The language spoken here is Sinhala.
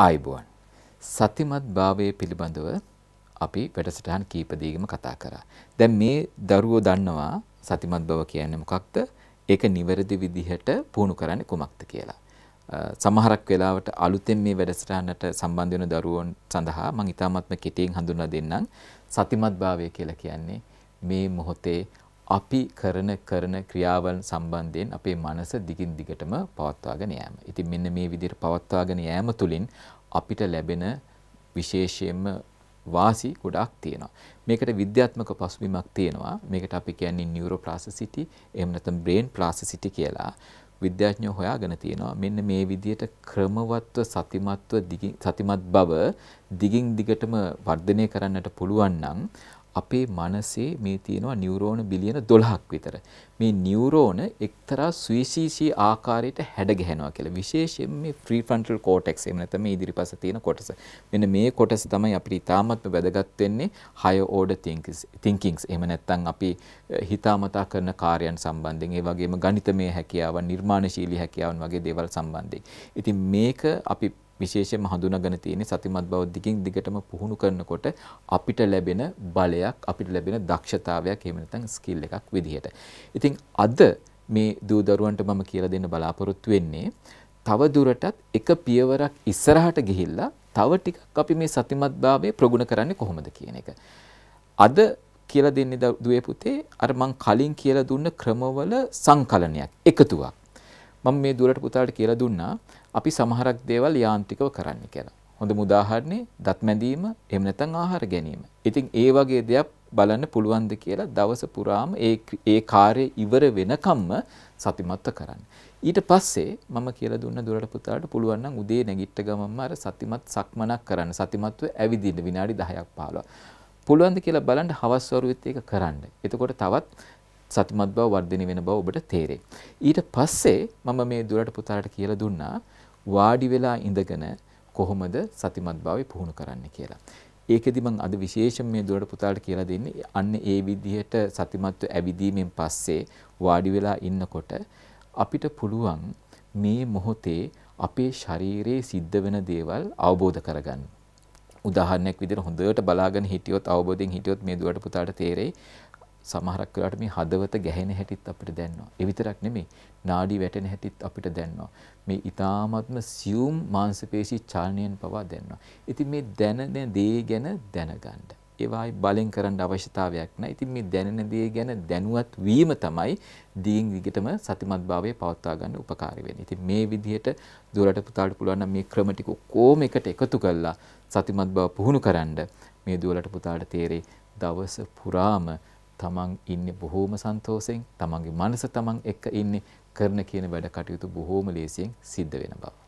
ආයිබුවන් සතිමත් භාවය පිළිබඳව අපි වැඩසටහන් කීප දීගම කතා කරා. දැන් මේ දරුවෝ දන්නවා සතිමත් බව කියන්නේ මොකක්ද? ඒක නිවැරදි විදිහට පුහුණු කරන්නේ කොමක්ද කියලා. සමහරක් වෙලාවට අලුතෙන් මේ වැඩසටහනට සම්බන්ධ වෙන දරුවෝන් සඳහා මම ඊ타මත්ම කෙටියෙන් හඳුන්වා දෙන්නම්. සතිමත් භාවය කියලා කියන්නේ මේ මොහොතේ අපි කරන කරන ක්‍රියාවන් සම්බන්ධයෙන් අපේ මනස දිගින් දිගටම පවත්වාගෙන යෑම. ඉතින් මෙන්න මේ විදිහට පවත්වාගෙන යෑම තුළින් අපිට ලැබෙන විශේෂයෙන්ම වාසි ගොඩාක් තියෙනවා. මේකට විද්‍යාත්මක පසුබිමක් තියෙනවා. මේකට අපි කියන්නේ නියුරෝ ප්ලාස්ටිසිටි, එහෙම නැත්නම් බ්‍රේන් ප්ලාස්ටිසිටි කියලා. විද්‍යාඥයෝ හොයාගෙන තියෙනවා මෙන්න මේ විදිහට ක්‍රමවත්ව සතිමත්ව සතිමත් බව දිගින් දිගටම වර්ධනය කරන්නට පුළුවන් නම් අපේ මනසේ මේ තියෙනවා නියුරෝන බිලියන 12ක් විතර. මේ නියුරෝන එක්තරා ස්විශීෂී ආකාරයකට හැඩගැහෙනවා කියලා. විශේෂයෙන් මේ ප්‍රීෆ්‍රන්ටල් කෝටෙක්ස් එහෙම නැත්නම් මේ ඉදිරිපස තියෙන කොටස. මෙන්න මේ කොටස තමයි අපිට ඉතාමත්ම වැදගත් වෙන්නේ higher order thinkings. thinkings එහෙම නැත්නම් අපි හිතාමතා කරන කාර්යයන් සම්බන්ධයෙන් ඒ වගේම ගණිතමය හැකියාවන්, නිර්මාණශීලී හැකියාවන් වගේ දේවල් සම්බන්ධයෙන්. ඉතින් මේක අපි විශේෂයෙන්ම හඳුනාගෙන තියෙන්නේ සතිමත් බව දිගින් දිගටම පුහුණු කරනකොට අපිට ලැබෙන බලයක් අපිට ලැබෙන දක්ෂතාවයක් එහෙම නැත්නම් ස්කිල් එකක් විදිහට. ඉතින් අද මේ දූ දරුවන්ට මම කියලා දෙන්න බලාපොරොත්තු වෙන්නේ තව දුරටත් එක පියවරක් ඉස්සරහට ගිහිල්ලා තව ටිකක් අපි මේ සතිමත් භාවය ප්‍රගුණ කරන්නේ කොහොමද කියන එක. අද කියලා දෙන්නේ දුවේ පුතේ අර මං කලින් කියලා දුන්න ක්‍රමවල සංකලනයක් එකතුවක්. මම මේ දුරට පුතාට කියලා දුන්නා අපි සමහරක් දේවල් යාන්ත්‍රිකව කරන්න කියලා. හොඳ උදාහරණේ දත් මැදීම එහෙම නැත්නම් ආහාර ගැනීම. ඉතින් ඒ වගේ දේක් බලන්න පුළුවන්ද කියලා දවස පුරාම ඒ ඒ කාර්යය ඉවර වෙනකම්ම සතිමත්ව කරන්න. ඊට පස්සේ මම කියලා දුන්න දුරට පුතාට පුළුවන් නම් උදේ නැගිට ගමන්ම අර සතිමත් සක්මනක් කරන්න. සතිමත්ව ඇවිදින්න විනාඩි 10ක් 15ක්. පුළුවන්ද කියලා බලන්න හවස් වරුවෙත් ඒක කරන්න. එතකොට තවත් සතිමත් බව වර්ධනය වෙන බව ඔබට තේරෙයි. ඊට පස්සේ මම මේ දුරට පුතාට කියලා දුන්නා වාඩි වෙලා ඉඳගෙන කොහොමද සතිමත් භාවය පුහුණු කරන්න කියලා. ඒකෙදි මම අද විශේෂයෙන් මේ දුරට පුතාලට කියලා දෙන්නේ අන්න ඒ විදිහට සතිමත්ව ඇවිදීමෙන් පස්සේ වාඩි වෙලා ඉන්නකොට අපිට පුළුවන් මේ මොහොතේ අපේ ශරීරයේ සිද්ධ වෙන දේවල් අවබෝධ කරගන්න. උදාහරණයක් විදිහට හොඳට බලාගෙන හිටියොත් අවබෝධයෙන් හිටියොත් මේ දුවට පුතාලට තේරෙයි සමහරක් වෙලාවට මේ හදවත ගැහෙන හැටිත් අපිට දැනෙනවා. ඒ විතරක් නෙමෙයි නාඩි වැටෙන හැටිත් අපිට දැනෙනවා. මේ ඊ타මාත්ම සියුම් මාංශපේශී චලනයෙන් පවා දැනෙනවා. ඉතින් මේ දැනෙන දේ ගැන දැනගන්න. ඒවායි බලෙන් කරන්න අවශ්‍යතාවයක් නැහැ. ඉතින් මේ දැනෙන දේ ගැන දැනුවත් වීම තමයි දීන් දිගටම සතිමත් භාවයේ පවත්වා ගන්න උපකාරී වෙන්නේ. ඉතින් මේ විදිහට දුරට පුතාලට පුළුවන් නම් මේ ක්‍රම ටික කොහොම එකට එකතු කරලා සතිමත් බව පුහුණු කරන්න මේ දුවලට පුතාලට තේරෙයි දවස පුරාම තමන් ඉන්නේ බොහෝම සන්තෝෂෙන් තමන්ගේ මනස තමන් එක්ක ඉන්නේ කරන කියන වැඩ කටයුතු බොහෝම ලේසියෙන් සිද්ධ වෙන බව